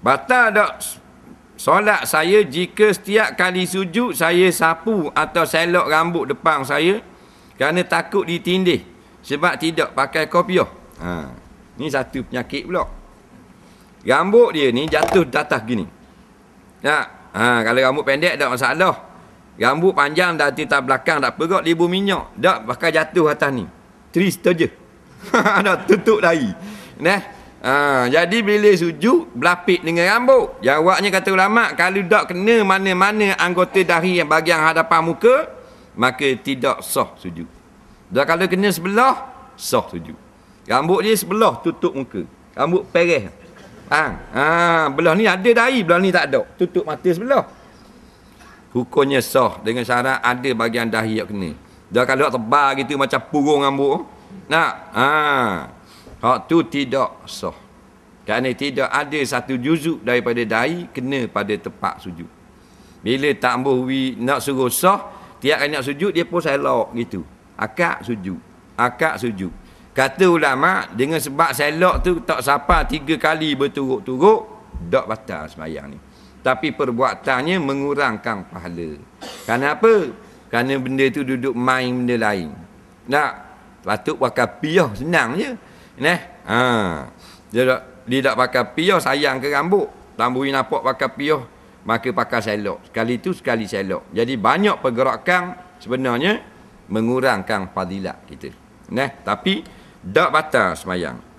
Batal tak solat saya jika setiap kali sujud saya sapu atau selok rambut depan saya kerana takut ditindih sebab tidak pakai kopiah. Ha. Ni satu penyakit pula. Rambut dia ni jatuh datah gini. Tak? Ha, kalau rambut pendek tak masalah. Rambut panjang dah di belakang tak perut libu minyak. Tak bakal jatuh atas ni. Tris terje. Nak tutup dahi. Nah. Ha, jadi bila sujud berlapik dengan rambut. Jawabnya kata ulama, kalau tak kena mana-mana anggota dahi yang bahagian hadapan muka, maka tidak soh sujud. Dan kalau kena sebelah, soh sujud. Rambut dia sebelah tutup muka. Rambut perih. Ha, ha, belah ni ada dahi, belah ni tak ada. Tutup mata sebelah. Hukumnya soh dengan syarat ada bahagian dahi yang kena. Dan kalau tebal gitu macam purung rambut. Nak? Ha. Hak tu tidak sah. Kerana tidak ada satu juzuk daripada dai kena pada tempat sujud. Bila tak ambuh wi nak suruh sah, tiap kali nak sujud dia pun selok gitu. Akak sujud. Akak sujud. Kata ulama dengan sebab selok tu tak sapa tiga kali berturut-turut tak batal sembahyang ni. Tapi perbuatannya mengurangkan pahala. Kenapa? Kerana benda tu duduk main benda lain. Nak patut wakafiah senang je. Ya? Ne? Ha. Dia tak, dia tak pakai piyoh sayang ke rambut. Tambuhi nampak pakai piyoh. Maka pakai selok. Sekali tu sekali selok. Jadi banyak pergerakan sebenarnya mengurangkan fadilat kita. Ne? Tapi dak batal semayang.